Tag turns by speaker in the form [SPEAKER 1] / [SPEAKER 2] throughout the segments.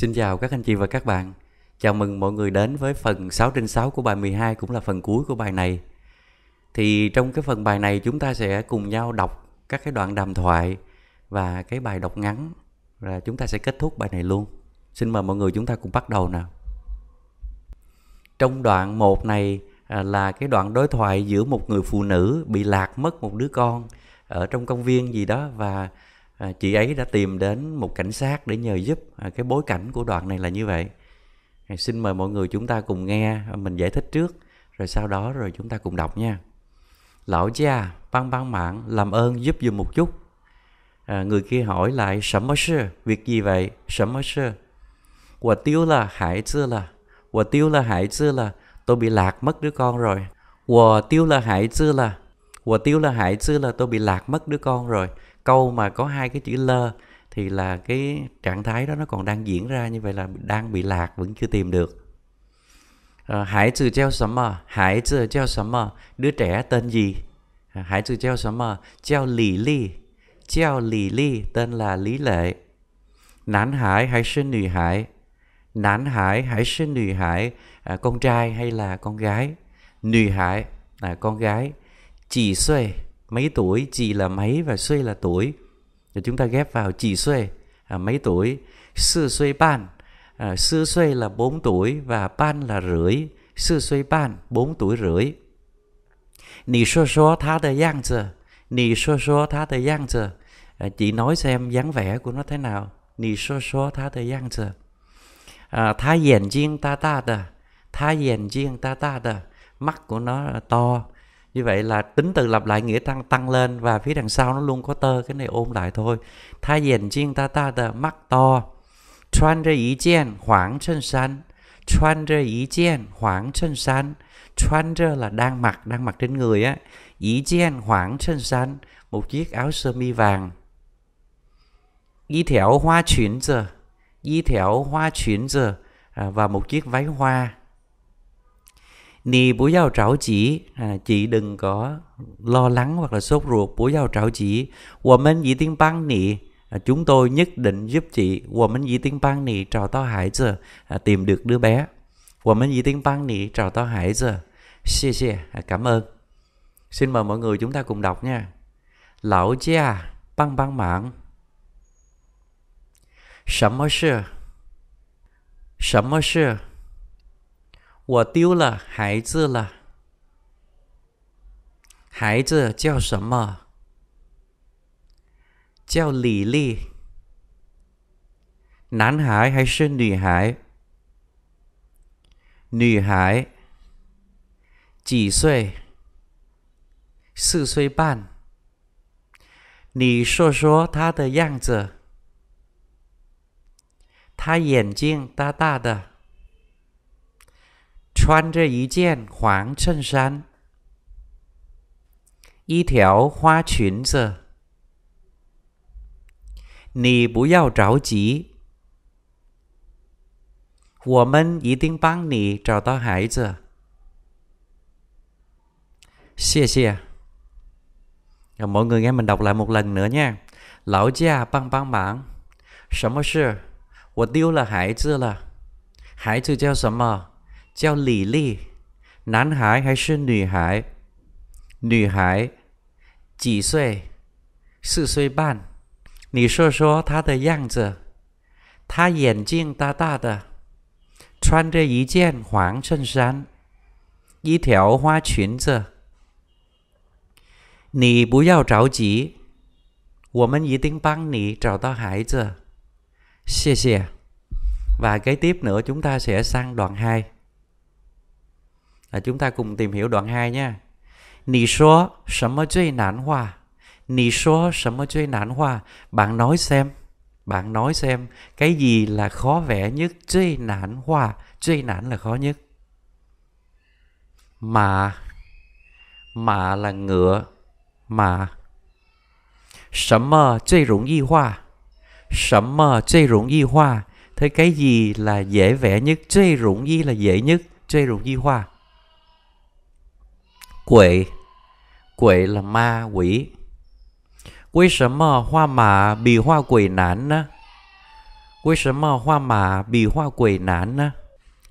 [SPEAKER 1] Xin chào các anh chị và các bạn. Chào mừng mọi người đến với phần 6 trên 6 của bài 12 cũng là phần cuối của bài này. Thì trong cái phần bài này chúng ta sẽ cùng nhau đọc các cái đoạn đàm thoại và cái bài đọc ngắn và chúng ta sẽ kết thúc bài này luôn. Xin mời mọi người chúng ta cùng bắt đầu nào. Trong đoạn 1 này à, là cái đoạn đối thoại giữa một người phụ nữ bị lạc mất một đứa con ở trong công viên gì đó và à, chị ấy đã tìm đến một cảnh sát để nhờ giúp à, cái bối cảnh của đoạn này là như vậy à, xin mời mọi người chúng ta cùng nghe à, mình giải thích trước rồi sau đó rồi chúng ta cùng đọc nha lão cha băng băng mạng làm ơn giúp dùm một chút à, người kia hỏi lại sấm sư việc gì vậy sấm sư quả tiêu là hải chưa là quả tiêu là hải chưa là tôi bị lạc mất đứa con rồi quả tiêu là hải chưa là quả tiêu là hải chưa là tôi bị lạc mất đứa con rồi câu mà có hai cái chữ lơ thì là cái trạng thái đó nó còn đang diễn ra như vậy là đang bị lạc vẫn chưa tìm được ờ, hải trừ treo sấm mờ à? hải trừ treo sấm mờ à? đứa trẻ tên gì à, hải trừ treo sấm mờ treo lì ly treo lì ly tên là lý lệ nán hải hay sinh nữ hải nán hải hải sinh nữ hải à, con trai hay là con gái nữ hải là con gái chỉ xuôi mấy tuổi chỉ là mấy và xuê là tuổi rồi chúng ta ghép vào chỉ xuê à, mấy tuổi sư xuê ban à, sư xuê là bốn tuổi và ban là rưỡi sư xuê ban bốn tuổi rưỡi Nì số số thá tờ giang giờ Nì số số thá tờ giang giờ à, Chị nói xem dáng vẻ của nó thế nào Nì số số thá tờ giang giờ à, Thá dèn riêng ta ta tờ Thá dèn riêng ta ta tờ Mắt của nó to như vậy là tính từ lặp lại nghĩa tăng tăng lên và phía đằng sau nó luôn có tơ cái này ôm lại thôi tha dành chiên ta ta ta mắt to chuan ra ý chen khoảng chân san chuan ra ý chen khoảng chân san chuan ra là đang mặc đang mặc trên người á ý chen khoảng chân san một chiếc áo sơ mi vàng y theo hoa chuyển giờ y theo hoa chuyển giờ à, và một chiếc váy hoa Nì bố giao trảo chỉ à, Chị đừng có lo lắng hoặc là sốt ruột Bố giao trảo chỉ Của mình dĩ tiếng bang nì à, Chúng tôi nhất định giúp chị Của mình dĩ tiếng bang nì trò to hải giờ à, Tìm được đứa bé Của mình dĩ tiếng bang nì trò to hải giờ Xie xie, à, cảm ơn Xin mời mọi người chúng ta cùng đọc nha Lão cha băng băng mạng 什么事？什么事？我丢了孩子了。孩子叫什么？叫李丽。男孩还是女孩？女孩。几岁？四岁半。你说说他的样子。他眼睛大大的。穿着一件黄衬衫，一条花裙子。你不要着急，我们一定帮你找到孩子。谢谢。让 mọi người nghe 帮帮忙，什么事？我丢了孩子了，孩子叫什么？叫李丽，男孩还是女孩？女孩，几岁？四岁半。你说说她的样子。她眼睛大大的，穿着一件黄衬衫，一条花裙子。你不要着急，我们一定帮你找到孩子。谢谢。và kế tiếp nữa chúng ta sẽ sang đoạn à, chúng ta cùng tìm hiểu đoạn 2 nha. Nì số sấm mơ chơi nản hoa. Nì số sấm mơ chơi nản hoa. Bạn nói xem. Bạn nói xem cái gì là khó vẽ nhất chơi nản hoa. Chơi nản là khó nhất. Mà. Mà là ngựa. Mà. Sấm mơ chơi rủng di hoa. Sấm mơ chơi rủng di hoa. Thế cái gì là dễ vẽ nhất? Chơi rủng di là dễ nhất. Chơi rủng di hoa quỷ quỷ là ma quỷ Quý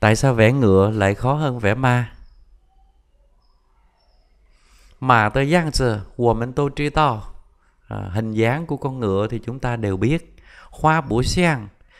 [SPEAKER 1] Tại sao vẽ ngựa lại khó hơn vẽ ma? Mà tờ giang giờ, của mình tôi trí to à, Hình dáng của con ngựa thì chúng ta đều biết Hoa bổ sen,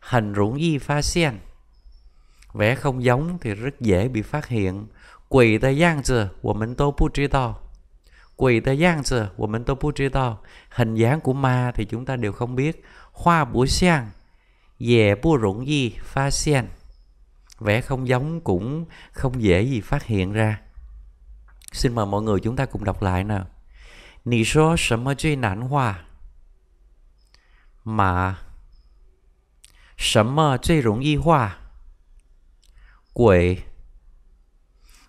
[SPEAKER 1] hình rủng y pha sen Vẽ không giống thì rất dễ bị phát hiện 鬼的样子我们都不知道 quỷ hình dáng của ma thì chúng ta đều không biết hoa búa sang dẻ búa rụng gì pha sen vẽ không giống cũng không dễ gì phát hiện ra xin mời mọi người chúng ta cùng đọc lại nào Nì số sầm mơ truy nản hoa Mà Sầm mơ truy rụng y hoa Quỷ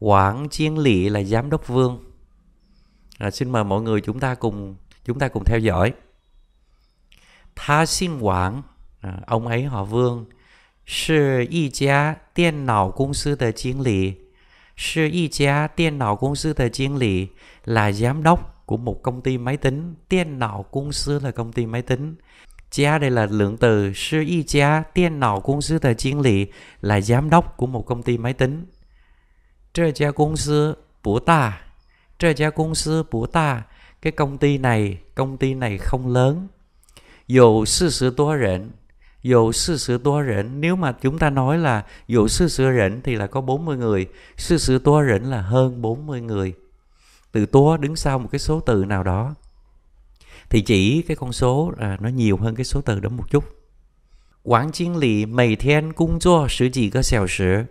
[SPEAKER 1] Quảng Chiên Lị là giám đốc Vương. À, xin mời mọi người chúng ta cùng chúng ta cùng theo dõi. Tha xin Quảng, à, ông ấy họ Vương, sư y gia điện não công sư tờ chính lý. Sư y gia điện não công sư tờ chính lý là giám đốc của một công ty máy tính. Điện não công sư là công ty máy tính. Gia đây là lượng từ sư y gia điện não công sư tờ chính lý là giám đốc của một công ty máy tính. 这家公司 bố ta 这家公司 bố ta cái công ty này công ty này không lớn dù sư sư tố rỉnh dù sư sư nếu mà chúng ta nói là dù sư sư rỉnh thì là có 40 người sư sư tố là hơn 40 người từ tố đứng sau một cái số từ nào đó thì chỉ cái con số là nó nhiều hơn cái số từ đó một chút Wang Jing lý mỗi ngày công 作十几个小时。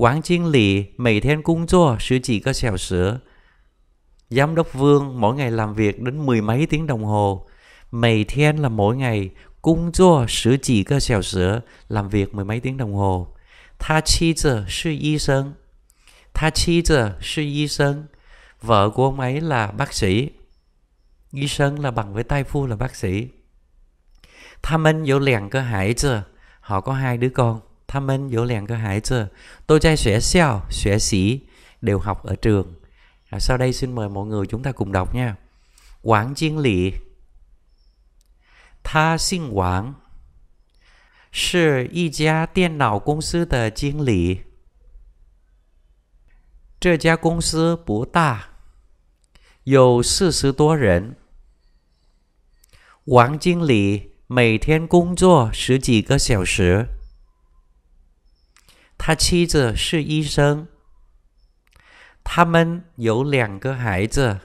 [SPEAKER 1] Quán Chiên lì mỗi thiên cung cho sự chỉ có xèo sữa. Giám đốc Vương mỗi ngày làm việc đến mười mấy tiếng đồng hồ. Mỗi thiên là mỗi ngày cung cho sự chỉ có xèo sữa, làm việc mười mấy tiếng đồng hồ. Tha chi giờ sư y sinh. Tha chi giờ sư y sinh. Vợ của ông ấy là bác sĩ. Y sinh là bằng với tay phu là bác sĩ. Tha minh dỗ lèn cơ hải giờ. Họ có hai đứa con 他们有两个孩子都在学校学习 đều học ở trường à, sau đây xin mời mọi người chúng ta cùng đọc nha Quảng Chiên Lị Tha Xin Quảng 是一家电脑公司的经理。这家公司不大，有四十多人。王经理每天工作十几个小时。他妻子是医生，他们有两个孩子，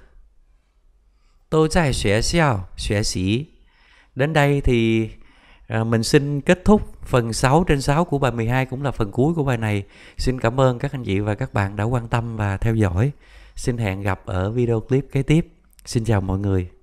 [SPEAKER 1] 都在学校学习。Đến đây thì mình xin kết thúc phần 6 trên 6 của bài 12 cũng là phần cuối của bài này. Xin cảm ơn các anh chị và các bạn đã quan tâm và theo dõi. Xin hẹn gặp ở video clip kế tiếp. Xin chào mọi người.